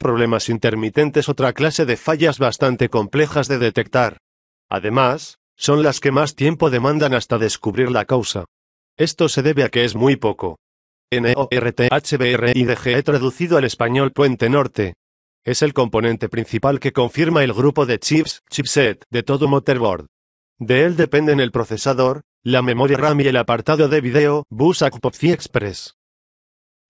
problemas intermitentes otra clase de fallas bastante complejas de detectar. Además, son las que más tiempo demandan hasta descubrir la causa. Esto se debe a que es muy poco. NORTHBRIDGE, traducido al español Puente Norte. Es el componente principal que confirma el grupo de chips, chipset, de todo motherboard. De él dependen el procesador, la memoria RAM y el apartado de video, Bus Express.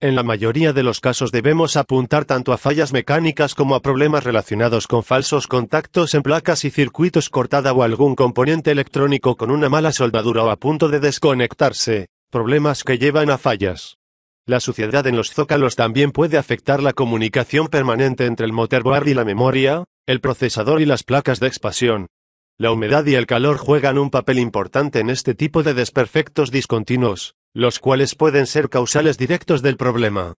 En la mayoría de los casos debemos apuntar tanto a fallas mecánicas como a problemas relacionados con falsos contactos en placas y circuitos cortada o algún componente electrónico con una mala soldadura o a punto de desconectarse, problemas que llevan a fallas. La suciedad en los zócalos también puede afectar la comunicación permanente entre el motor motherboard y la memoria, el procesador y las placas de expansión. La humedad y el calor juegan un papel importante en este tipo de desperfectos discontinuos los cuales pueden ser causales directos del problema.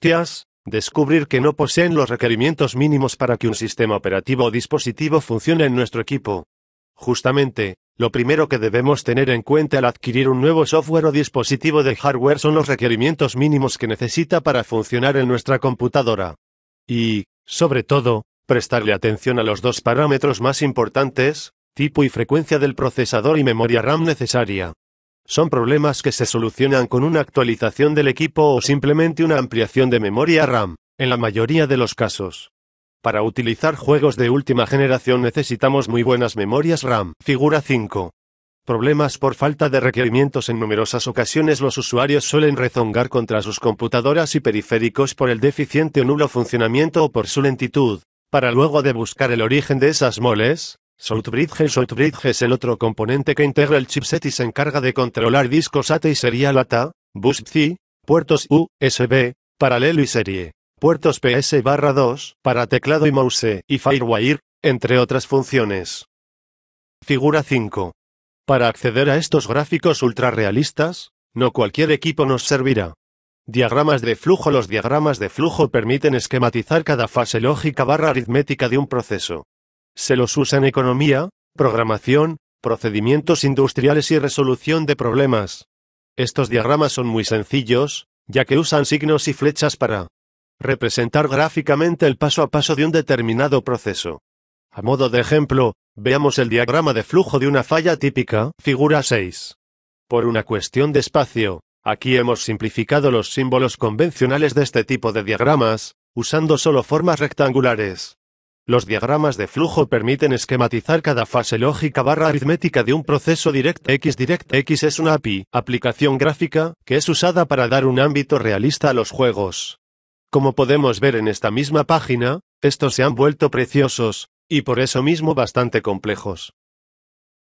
TIAS, descubrir que no poseen los requerimientos mínimos para que un sistema operativo o dispositivo funcione en nuestro equipo. Justamente, lo primero que debemos tener en cuenta al adquirir un nuevo software o dispositivo de hardware son los requerimientos mínimos que necesita para funcionar en nuestra computadora. Y, sobre todo, prestarle atención a los dos parámetros más importantes, tipo y frecuencia del procesador y memoria RAM necesaria. Son problemas que se solucionan con una actualización del equipo o simplemente una ampliación de memoria RAM, en la mayoría de los casos. Para utilizar juegos de última generación necesitamos muy buenas memorias RAM. Figura 5. Problemas por falta de requerimientos En numerosas ocasiones los usuarios suelen rezongar contra sus computadoras y periféricos por el deficiente o nulo funcionamiento o por su lentitud, para luego de buscar el origen de esas moles, Southbridge Southbridge es el otro componente que integra el chipset y se encarga de controlar discos AT y serial ATA, bus C, puertos USB, paralelo y serie, puertos PS-2 para teclado y mouse e, y Firewire, entre otras funciones. Figura 5. Para acceder a estos gráficos ultra realistas, no cualquier equipo nos servirá. Diagramas de flujo Los diagramas de flujo permiten esquematizar cada fase lógica barra aritmética de un proceso. Se los usa en economía, programación, procedimientos industriales y resolución de problemas. Estos diagramas son muy sencillos, ya que usan signos y flechas para representar gráficamente el paso a paso de un determinado proceso. A modo de ejemplo, veamos el diagrama de flujo de una falla típica, figura 6. Por una cuestión de espacio, aquí hemos simplificado los símbolos convencionales de este tipo de diagramas, usando solo formas rectangulares. Los diagramas de flujo permiten esquematizar cada fase lógica barra aritmética de un proceso Direct X es una API, aplicación gráfica, que es usada para dar un ámbito realista a los juegos. Como podemos ver en esta misma página, estos se han vuelto preciosos, y por eso mismo bastante complejos.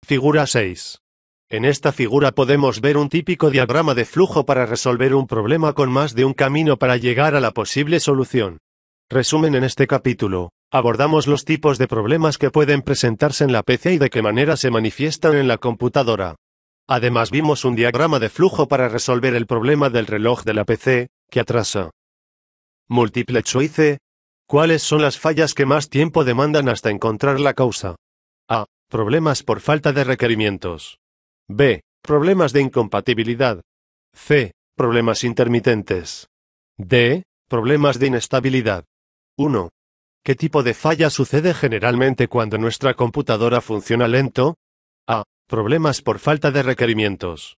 Figura 6. En esta figura podemos ver un típico diagrama de flujo para resolver un problema con más de un camino para llegar a la posible solución. Resumen en este capítulo. Abordamos los tipos de problemas que pueden presentarse en la PC y de qué manera se manifiestan en la computadora. Además vimos un diagrama de flujo para resolver el problema del reloj de la PC, que atrasa. Multiple choice. ¿Cuáles son las fallas que más tiempo demandan hasta encontrar la causa? A. Problemas por falta de requerimientos. B. Problemas de incompatibilidad. C. Problemas intermitentes. D. Problemas de inestabilidad. 1. ¿Qué tipo de falla sucede generalmente cuando nuestra computadora funciona lento? A. Problemas por falta de requerimientos.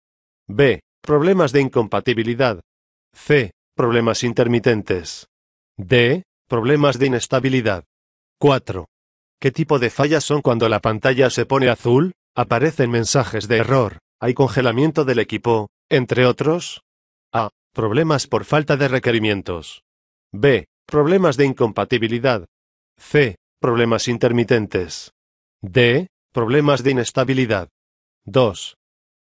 B. Problemas de incompatibilidad. C. Problemas intermitentes. D. Problemas de inestabilidad. 4. ¿Qué tipo de fallas son cuando la pantalla se pone azul? Aparecen mensajes de error, hay congelamiento del equipo, entre otros. A. Problemas por falta de requerimientos. B. Problemas de incompatibilidad. C. Problemas intermitentes. D. Problemas de inestabilidad. 2.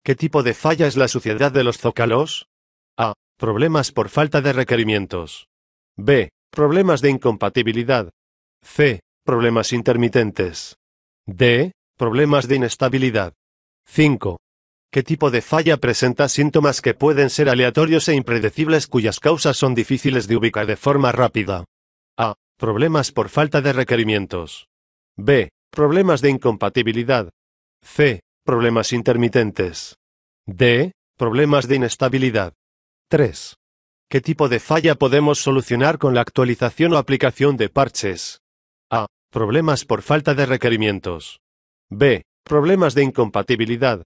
¿Qué tipo de falla es la suciedad de los zócalos? A. Problemas por falta de requerimientos. B. Problemas de incompatibilidad. C. Problemas intermitentes. D. Problemas de inestabilidad. 5. ¿Qué tipo de falla presenta síntomas que pueden ser aleatorios e impredecibles cuyas causas son difíciles de ubicar de forma rápida? Problemas por falta de requerimientos. B. Problemas de incompatibilidad. C. Problemas intermitentes. D. Problemas de inestabilidad. 3. ¿Qué tipo de falla podemos solucionar con la actualización o aplicación de parches? A. Problemas por falta de requerimientos. B. Problemas de incompatibilidad.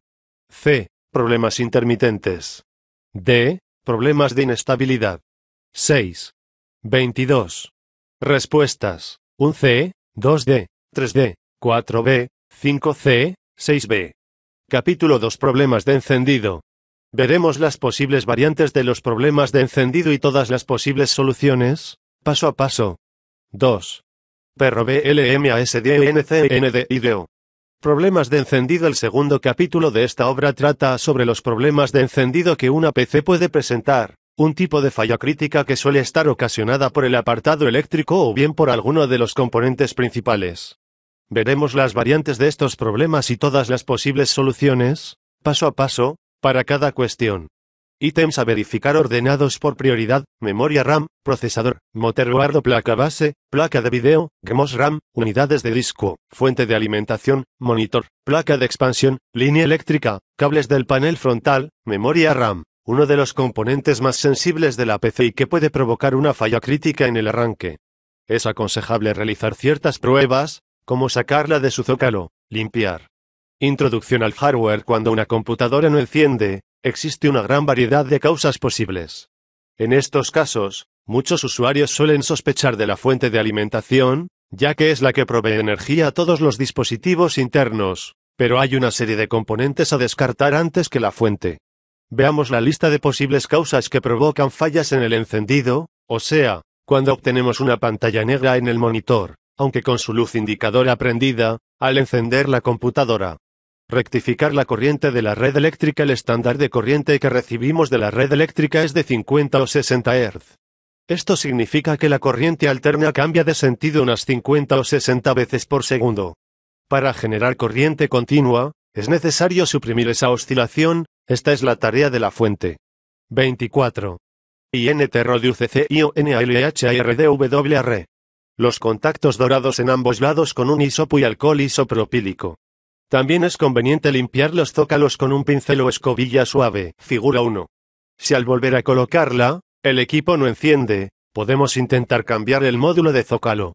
C. Problemas intermitentes. D. Problemas de inestabilidad. 6. 22. Respuestas. 1C, 2D, 3D, 4B, 5C, 6B. Capítulo 2 Problemas de encendido. Veremos las posibles variantes de los problemas de encendido y todas las posibles soluciones, paso a paso. 2. Perro BLMASDNCNDIDO. E problemas de encendido El segundo capítulo de esta obra trata sobre los problemas de encendido que una PC puede presentar un tipo de falla crítica que suele estar ocasionada por el apartado eléctrico o bien por alguno de los componentes principales. Veremos las variantes de estos problemas y todas las posibles soluciones, paso a paso, para cada cuestión. Ítems a verificar ordenados por prioridad, memoria RAM, procesador, motor guardo, placa base, placa de video, GMOS RAM, unidades de disco, fuente de alimentación, monitor, placa de expansión, línea eléctrica, cables del panel frontal, memoria RAM uno de los componentes más sensibles de la PC y que puede provocar una falla crítica en el arranque. Es aconsejable realizar ciertas pruebas, como sacarla de su zócalo, limpiar. Introducción al hardware Cuando una computadora no enciende, existe una gran variedad de causas posibles. En estos casos, muchos usuarios suelen sospechar de la fuente de alimentación, ya que es la que provee energía a todos los dispositivos internos, pero hay una serie de componentes a descartar antes que la fuente. Veamos la lista de posibles causas que provocan fallas en el encendido, o sea, cuando obtenemos una pantalla negra en el monitor, aunque con su luz indicadora prendida, al encender la computadora. Rectificar la corriente de la red eléctrica El estándar de corriente que recibimos de la red eléctrica es de 50 o 60 Hz. Esto significa que la corriente alterna cambia de sentido unas 50 o 60 veces por segundo. Para generar corriente continua, es necesario suprimir esa oscilación, esta es la tarea de la fuente. 24. INTRODUCCIONALHIRDWR. Los contactos dorados en ambos lados con un ISOPU y alcohol isopropílico. También es conveniente limpiar los zócalos con un pincel o escobilla suave, figura 1. Si al volver a colocarla, el equipo no enciende, podemos intentar cambiar el módulo de zócalo.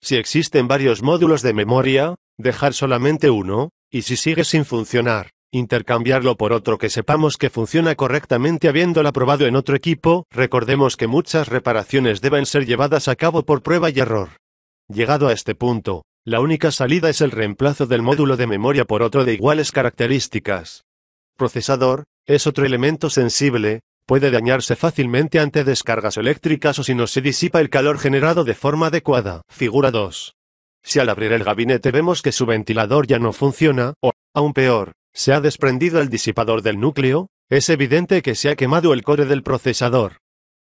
Si existen varios módulos de memoria, dejar solamente uno, y si sigue sin funcionar, intercambiarlo por otro que sepamos que funciona correctamente habiéndolo probado en otro equipo, recordemos que muchas reparaciones deben ser llevadas a cabo por prueba y error. Llegado a este punto, la única salida es el reemplazo del módulo de memoria por otro de iguales características. Procesador, es otro elemento sensible, puede dañarse fácilmente ante descargas eléctricas o si no se disipa el calor generado de forma adecuada. Figura 2. Si al abrir el gabinete vemos que su ventilador ya no funciona, o, aún peor, se ha desprendido el disipador del núcleo, es evidente que se ha quemado el core del procesador.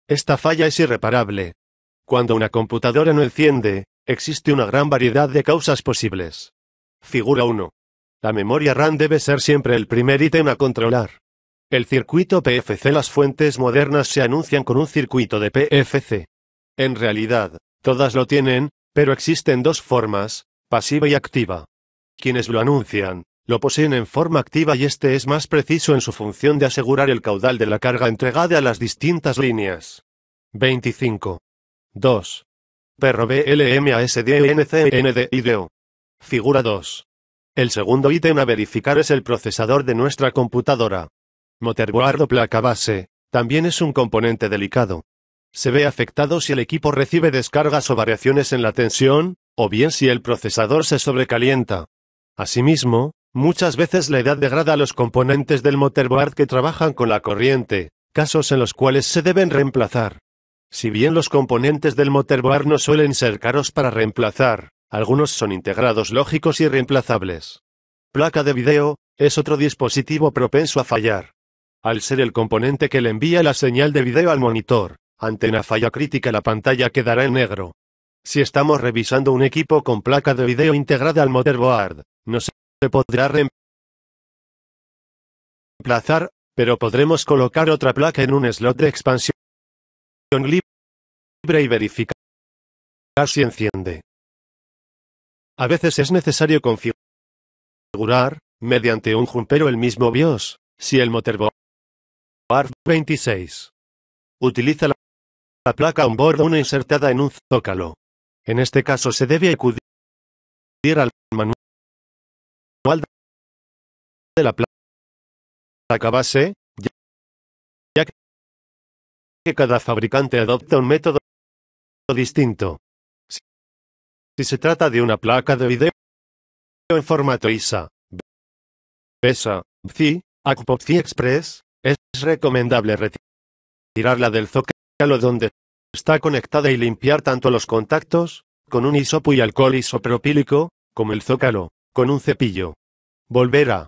Esta falla es irreparable. Cuando una computadora no enciende, existe una gran variedad de causas posibles. Figura 1. La memoria RAM debe ser siempre el primer ítem a controlar. El circuito PFC Las fuentes modernas se anuncian con un circuito de PFC. En realidad, todas lo tienen, pero existen dos formas, pasiva y activa. Quienes lo anuncian, lo poseen en forma activa y este es más preciso en su función de asegurar el caudal de la carga entregada a las distintas líneas. 25. 2. Perro BLMASDNCNDIDO. E, Figura 2. El segundo ítem a verificar es el procesador de nuestra computadora. Motherboard o placa base, también es un componente delicado. Se ve afectado si el equipo recibe descargas o variaciones en la tensión, o bien si el procesador se sobrecalienta. Asimismo, Muchas veces la edad degrada a los componentes del motorboard que trabajan con la corriente, casos en los cuales se deben reemplazar. Si bien los componentes del motorboard no suelen ser caros para reemplazar, algunos son integrados lógicos y reemplazables. Placa de video, es otro dispositivo propenso a fallar. Al ser el componente que le envía la señal de video al monitor, ante una falla crítica la pantalla quedará en negro. Si estamos revisando un equipo con placa de video integrada al motherboard, nos se podrá reemplazar, pero podremos colocar otra placa en un slot de expansión libre y verificar si enciende. A veces es necesario configurar, mediante un jumpero el mismo BIOS, si el motorboard 26 utiliza la, la placa onboard 1 insertada en un zócalo. En este caso se debe acudir al manual de la placa base, ya que cada fabricante adopta un método distinto. Si se trata de una placa de video en formato ISA, BESA, PCI, ACPOPCI Express, es recomendable retirarla del zócalo donde está conectada y limpiar tanto los contactos, con un y alcohol isopropílico, como el zócalo. Con un cepillo. Volver a.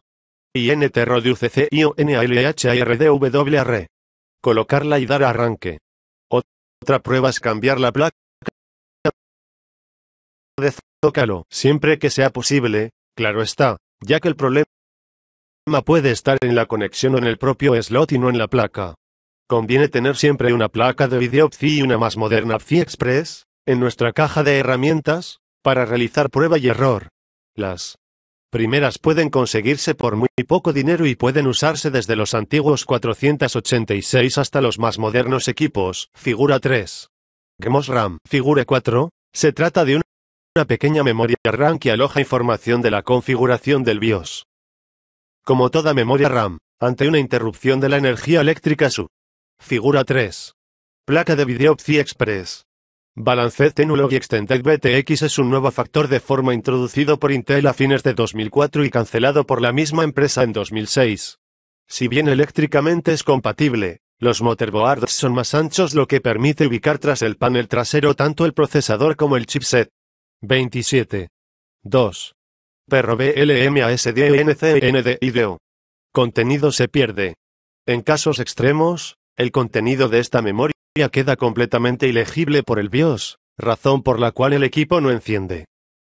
INT R. Colocarla y dar arranque. Otra prueba es cambiar la placa de zócalo, siempre que sea posible, claro está, ya que el problema puede estar en la conexión o en el propio slot y no en la placa. Conviene tener siempre una placa de video PCI y una más moderna PCI Express, en nuestra caja de herramientas, para realizar prueba y error, las primeras pueden conseguirse por muy poco dinero y pueden usarse desde los antiguos 486 hasta los más modernos equipos. Figura 3. GMOS RAM. Figura 4. Se trata de una pequeña memoria RAM que aloja información de la configuración del BIOS. Como toda memoria RAM, ante una interrupción de la energía eléctrica su. Figura 3. Placa de video PCI Express. Balanced Technology Extended BTX es un nuevo factor de forma introducido por Intel a fines de 2004 y cancelado por la misma empresa en 2006. Si bien eléctricamente es compatible, los motorboards son más anchos lo que permite ubicar tras el panel trasero tanto el procesador como el chipset. 27. 2. Perro BLMASDNCNDIDO. E e e. Contenido se pierde. En casos extremos, el contenido de esta memoria queda completamente ilegible por el BIOS, razón por la cual el equipo no enciende.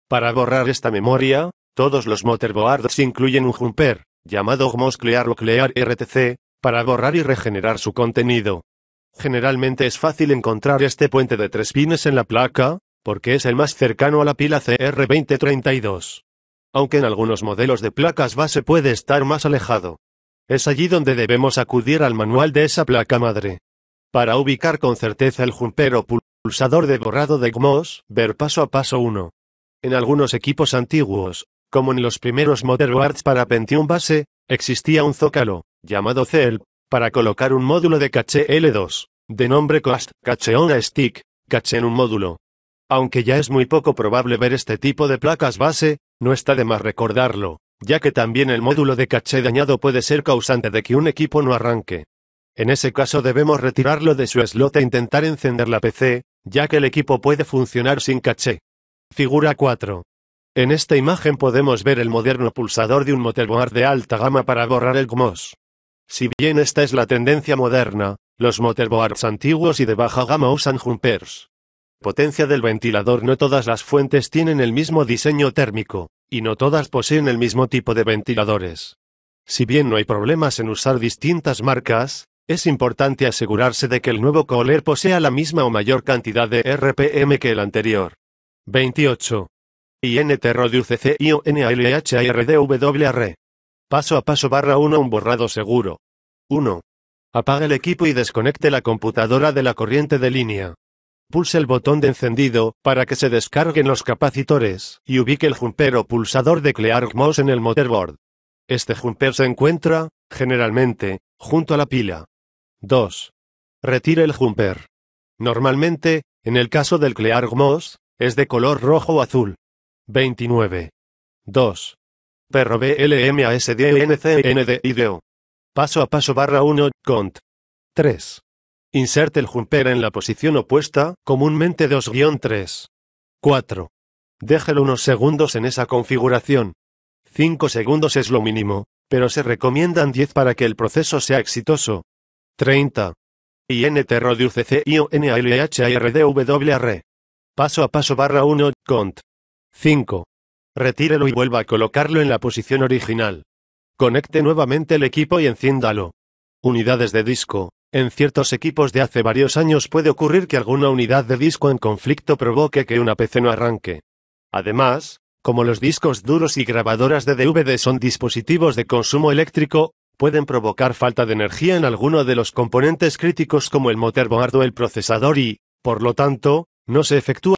Para borrar esta memoria, todos los motherboards incluyen un jumper, llamado GMOS Clear o Clear RTC, para borrar y regenerar su contenido. Generalmente es fácil encontrar este puente de tres pines en la placa, porque es el más cercano a la pila CR2032. Aunque en algunos modelos de placas base puede estar más alejado. Es allí donde debemos acudir al manual de esa placa madre. Para ubicar con certeza el jumpero pulsador de borrado de GMOS, ver paso a paso 1. En algunos equipos antiguos, como en los primeros motherboards para Pentium base, existía un zócalo, llamado cel para colocar un módulo de caché L2, de nombre Coast, caché on a stick, caché en un módulo. Aunque ya es muy poco probable ver este tipo de placas base, no está de más recordarlo, ya que también el módulo de caché dañado puede ser causante de que un equipo no arranque. En ese caso debemos retirarlo de su slot e intentar encender la PC, ya que el equipo puede funcionar sin caché. Figura 4. En esta imagen podemos ver el moderno pulsador de un motorboard de alta gama para borrar el GMOS. Si bien esta es la tendencia moderna, los motorboards antiguos y de baja gama usan jumpers. Potencia del ventilador No todas las fuentes tienen el mismo diseño térmico, y no todas poseen el mismo tipo de ventiladores. Si bien no hay problemas en usar distintas marcas, es importante asegurarse de que el nuevo cooler posea la misma o mayor cantidad de RPM que el anterior. 28. INT e W Paso a paso barra 1 Un borrado seguro. 1. Apaga el equipo y desconecte la computadora de la corriente de línea. Pulse el botón de encendido, para que se descarguen los capacitores, y ubique el jumper o pulsador de Clear mouse en el motherboard. Este jumper se encuentra, generalmente, junto a la pila. 2. Retire el jumper. Normalmente, en el caso del Clear es de color rojo o azul. 29. 2. Perro BLMASDNCNDIDO. E paso a paso barra 1, cont. 3. Inserte el jumper en la posición opuesta, comúnmente 2-3. 4. Déjelo unos segundos en esa configuración. 5 segundos es lo mínimo, pero se recomiendan 10 para que el proceso sea exitoso. 30. RODUCCIONALHIRDWR. Paso a paso barra 1, cont. 5. Retírelo y vuelva a colocarlo en la posición original. Conecte nuevamente el equipo y enciéndalo. Unidades de disco. En ciertos equipos de hace varios años puede ocurrir que alguna unidad de disco en conflicto provoque que una PC no arranque. Además, como los discos duros y grabadoras de DVD son dispositivos de consumo eléctrico, pueden provocar falta de energía en alguno de los componentes críticos como el motor board o el procesador y, por lo tanto, no se efectúa